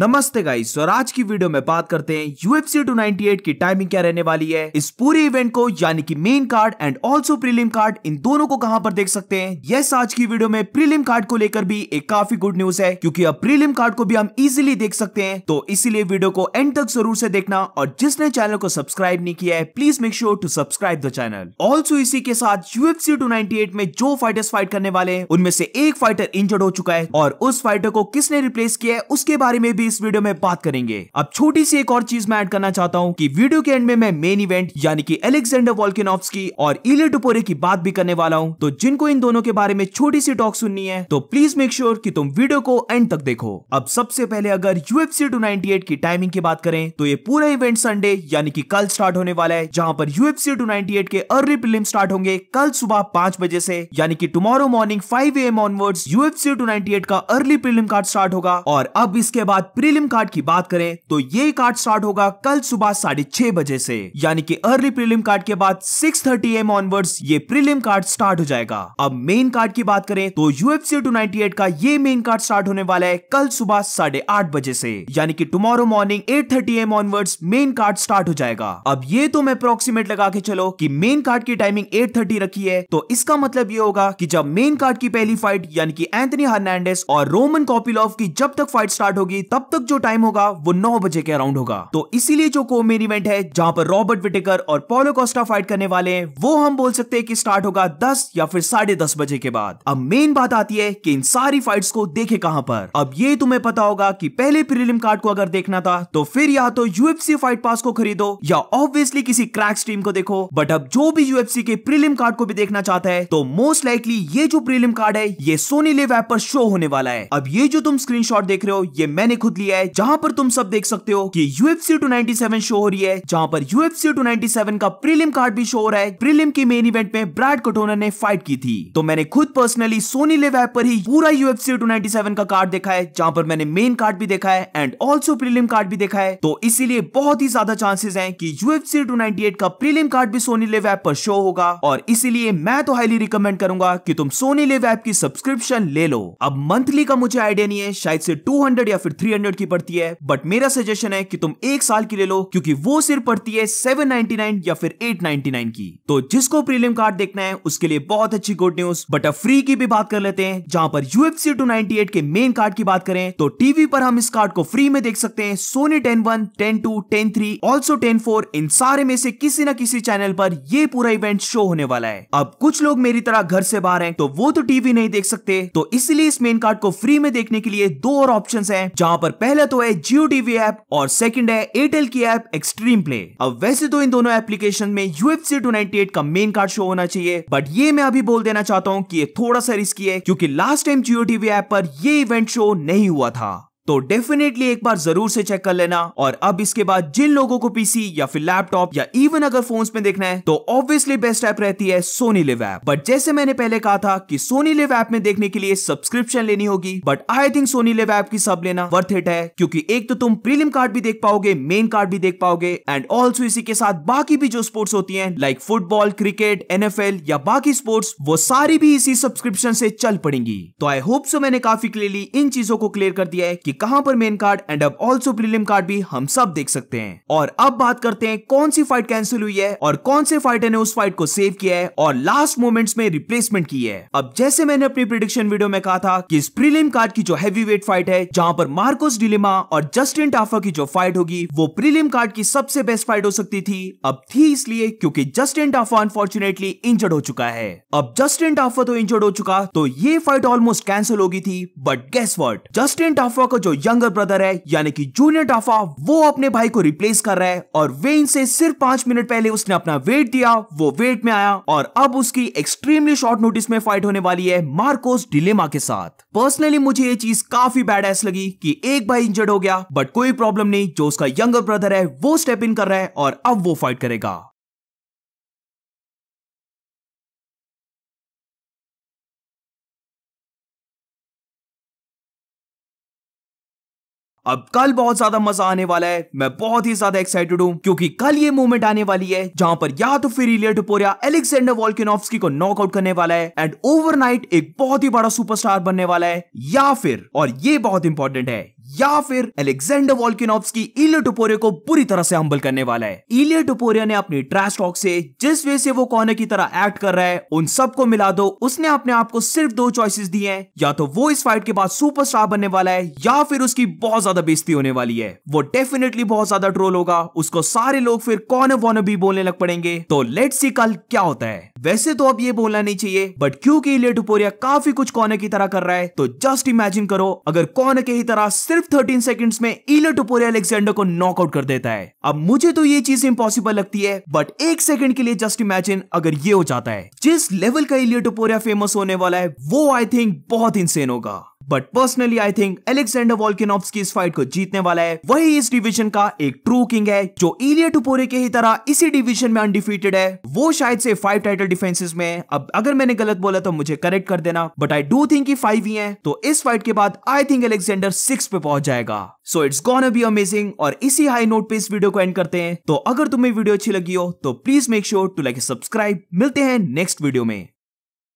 नमस्ते गाइस और आज की वीडियो में बात करते हैं UFC 298 की टाइमिंग क्या रहने वाली है इस पूरे इवेंट को यानी कि main card and also prelim card इन दोनों को कहां पर देख सकते हैं यस आज की वीडियो में प्रीलिम कार्ड को लेकर भी एक काफी गुड न्यूज है क्योंकि अब प्रीलिम कार्ड को भी हम इजिली देख सकते हैं तो इसीलिए वीडियो को एंड तक जरूर से देखना और जिसने चैनल को सब्सक्राइब नहीं किया है please make sure to subscribe the channel also इसी के साथ यूएफसी टू में जो फाइटर्स फाइट करने वाले हैं उनमें से एक फाइटर इंजर्ड हो चुका है और उस फाइटर को किसने रिप्लेस किया है उसके बारे में भी भी इस वीडियो में बात करेंगे अब छोटी सी एक और चीज मैं ऐड करना चाहता हूँ की वीडियो के एंड में मैं मेन इवेंट यानी कि एलेक्सेंडर वॉल्किनॉफ्स की और इले टुपोरे की बात भी करने वाला हूँ तो जिनको इन दोनों के बारे में छोटी सी टॉक सुननी है तो प्लीज मेक श्योर की तुम वीडियो को एंड तक देखो अब सबसे पहले अगर यूएफसी 298 की टाइमिंग की बात करें तो ये पूरा इवेंट संडे यानी कि कल स्टार्ट होने वाला है जहां पर यूएफसी 298 के अर्ली प्रीलिम्स स्टार्ट होंगे कल सुबह पांच बजे से यानी कि tomorrow morning 5 AM onwards UFC 298 का अर्ली प्रीलिम कार्ड स्टार्ट होगा और अब इसके बाद प्रीलिम कार्ड की बात करें तो ये कार्ड स्टार्ट होगा कल सुबह साढ़े छह बजे से यानी कि अर्ली प्रीलिम कार्ड के बाद 6:30 थर्टी एम ऑनवर्ड्स ये प्रीलिम कार्ड स्टार्ट हो जाएगा अब मेन कार्ड की बात करें तो यूएफसी 298 का ये मेन कार्ड स्टार्ट होने वाला है कल सुबह साढ़े आठ बजे से यानी कि tomorrow morning eight thirty AM onwards main card start हो जाएगा अब ये तो मैं अप्रोक्सीमेट लगा के चलो कि मेन कार्ड की टाइमिंग 8:30 रखी है तो इसका मतलब ये होगा कि जब मेन कार्ड की पहली फाइट यानी कि एंथनी हर्नांडेस और रोमन कॉपिलोव की जब तक फाइट स्टार्ट होगी तब तब तक जो टाइम होगा वो नौ बजे के अराउंड होगा तो इसीलिए जो को मेन इवेंट है जहां पर रॉबर्ट विटेकर और पोलो कोस्टा फाइट करने वाले हैं वो हम बोल सकते हैं कि स्टार्ट होगा दस या फिर साढ़े दस बजे के बाद अब मेन बात आती है कि इन सारी फाइट्स को देखे कहां पर अब ये तुम्हें पता होगा कि पहले प्रीलिम कार्ड को अगर देखना था तो फिर या तो यूएफसी फाइट पास को खरीदो या ऑब्वियसली किसी क्रैक स्ट्रीम को देखो बट अब जो भी यूएफसी के प्रीलिम कार्ड को भी देखना चाहता है तो मोस्ट लाइकली ये जो प्रीलिम कार्ड है ये सोनी लिव ऐप पर शो होने वाला है अब ये जो तुम स्क्रीनशॉट देख रहे हो ये मैंने खुद कूद लिया है जहां पर तुम सब देख सकते हो कि यूएफसी 297 शो हो रही है जहां पर यूएफसी 297 का प्रीलिम कार्ड भी शो हो रहा है प्रीलिम के मेन इवेंट में ब्राड कटोनर ने फाइट की थी तो मैंने खुद पर्सनली सोनी लेव ऐप पर ही पूरा यूएफसी 297 का कार्ड देखा है जहां पर मैंने मेन कार्ड भी देखा है एंड ऑल्सो प्रीलिम कार्ड भी देखा है तो इसीलिए बहुत ही ज्यादा चांसेस है की यूएफसी 298 का प्रीलिम कार्ड भी सोनी लेव ऐप पर शो होगा और इसीलिए मैं तो हाईली रिकमेंड करूंगा कि तुम सोनी लेव ऐप की सब्सक्रिप्शन ले लो अब मंथली का मुझे आइडिया नहीं है शायद से 200 या फिर 300 स्टैंडर्ड की पड़ती है बट मेरा सजेशन है कि तुम एक साल की ले लो क्योंकि वो सिर्फ पड़ती है सेवन नाइनटी नाइन या फिर एट नाइनटी नाइन की तो जिसको प्रीलियम कार्ड देखना है उसके लिए बहुत अच्छी गुड न्यूज बट अब फ्री की भी बात कर लेते हैं जहां पर यूएफसी टू नाइनटी एट के मेन कार्ड की बात करें तो टीवी पर हम इस कार्ड को फ्री में देख सकते हैं Sony ten one ten two ten three also ten four इन सारे में से किसी न किसी चैनल पर ये पूरा इवेंट शो होने वाला है अब कुछ लोग मेरी तरह घर से बाहर हैं तो वो तो टीवी नहीं देख सकते तो इसलिए इस मेन कार्ड को फ्री में देखने के लिए दो और ऑप्शन है जहाँ पर पहला तो है जियो टीवी ऐप और सेकंड है एयरटेल की ऐप एक्सट्रीम प्ले अब वैसे तो इन दोनों एप्लीकेशन में यूएफसी 298 का मेन कार्ड शो होना चाहिए बट ये मैं अभी बोल देना चाहता हूँ कि ये थोड़ा सा रिस्की है क्योंकि last time Jio TV app पर ये इवेंट शो नहीं हुआ था तो डेफिनेटली एक बार जरूर से चेक कर लेना और अब इसके बाद जिन लोगों को पीसी या फिर लैपटॉप या इवन अगर फोन्स में देखना है तो ऑब्वियसली बेस्ट ऐप रहती है सोनी लिव ऐप बट जैसे मैंने पहले कहा था कि सोनी लिव ऐप में देखने के लिए सब्सक्रिप्शन लेनी होगी but I think Sony LIV app की सब लेना वर्थ इट है क्योंकि एक तो तुम प्रीलिम कार्ड भी देख पाओगे मेन कार्ड भी देख पाओगे एंड ऑल्सो इसी के साथ बाकी भी जो स्पोर्ट्स होती है लाइक फुटबॉल क्रिकेट एनएफएल या बाकी स्पोर्ट्स वो सारी भी इसी सब्सक्रिप्शन से चल पड़ेंगी तो आई होप सो मैंने काफी क्लियरली इन चीजों को क्लियर कर दिया है कि कि कहां पर मेन कार्ड एंड अब ऑल्सो प्रीलिम कार्ड भी हम सब देख सकते हैं और अब बात करते हैं कौन सी फाइट कैंसिल हुई है और कौन से फाइटर ने उस फाइट को सेव किया है और लास्ट मोमेंट्स में रिप्लेसमेंट की है अब जैसे मैंने अपनी प्रिडिक्शन वीडियो में कहा था कि इस प्रीलिम कार्ड की जो हैवी वेट फाइट है जहां पर मार्कोस डिलिमा और जस्टिन टाफा की जो फाइट होगी वो प्रीलिम कार्ड की सबसे बेस्ट फाइट हो सकती थी अब थी इसलिए क्योंकि जस्टिन टाफा अनफॉर्चुनेटली इंजर्ड हो चुका है अब जस्टिन टाफा तो इंजर्ड हो चुका तो ये फाइट ऑलमोस्ट कैंसिल होगी थी but guess what Justin Tafa को जो यंगर ब्रदर है यानी कि जूनियर डाफा वो अपने भाई को रिप्लेस कर रहा है और वेन से सिर्फ पांच मिनट पहले उसने अपना वेट दिया वो वेट में आया और अब उसकी एक्सट्रीमली शॉर्ट नोटिस में फाइट होने वाली है मार्कोस डिलेमा के साथ पर्सनली मुझे ये चीज काफी बैड एस लगी कि एक भाई इंजर्ड हो गया बट कोई प्रॉब्लम नहीं जो उसका यंगर ब्रदर है वो स्टेप इन कर रहा है और अब वो फाइट करेगा अब कल बहुत ज्यादा मजा आने वाला है मैं बहुत ही ज्यादा एक्साइटेड हूं क्योंकि कल ये मूवमेंट आने वाली है जहां पर या तो फिर इलिया टुपोरिया एलेक्सेंडर वॉल्किनोफ्स्की को नॉकआउट करने वाला है एंड ओवरनाइट एक बहुत ही बड़ा सुपरस्टार बनने वाला है या फिर और ये बहुत इंपॉर्टेंट है या फिर एलेक्सेंडर वॉल्किनोव्स्की इलिया टुपोरिया को बुरी तरह से हम्बल करने वाला है इलिया टुपोरिया ने अपनी ट्रैश टॉक से जिस वे से वो कॉर्नर की तरह एक्ट कर रहा है उन सबको मिला दो उसने अपने आप को सिर्फ दो चॉइसेस दी हैं या तो वो इस फाइट के बाद सुपरस्टार बनने वाला है या फिर उसकी बहुत ज्यादा बेइज्जती होने वाली है वो डेफिनेटली बहुत ज्यादा ट्रोल होगा उसको सारे लोग फिर कॉर्नर वॉर्नर भी बोलने लग पड़ेंगे तो लेट्स सी कल क्या होता है वैसे तो अब ये बोलना नहीं चाहिए बट क्योंकि इलिया टुपोरिया काफी कुछ कॉर्नर की तरह कर रहा है तो जस्ट इमेजिन करो अगर कॉर्नर के ही तरह सिर्फ सिर्फ 13 सेकंड्स में इलो टोपोरिया अलेक्जेंडर को नॉकआउट कर देता है अब मुझे तो ये चीज इम्पॉसिबल लगती है बट एक सेकंड के लिए जस्ट इमेजिन अगर ये हो जाता है जिस लेवल का इलियोटोपोरिया टोपोरिया फेमस होने वाला है वो आई थिंक बहुत इंसेन होगा but personally I think Alexander Volkanovski इस फाइट को जीतने वाला है वही इस डिवीजन का एक ट्रू किंग है जो इलिया टुपोरे के ही तरह इसी डिवीजन में अनडिफीटेड है वो शायद से फाइव टाइटल डिफेंसिस में अब अगर मैंने गलत बोला तो मुझे करेक्ट कर देना but I do think five ही है तो इस फाइट के बाद आई थिंक एलेक्सेंडर सिक्स पे पहुंच जाएगा so it's gonna be amazing और इसी हाई नोट पे इस वीडियो को एंड करते हैं तो अगर तुम्हें वीडियो अच्छी लगी हो तो please make sure to like subscribe मिलते हैं नेक्स्ट वीडियो में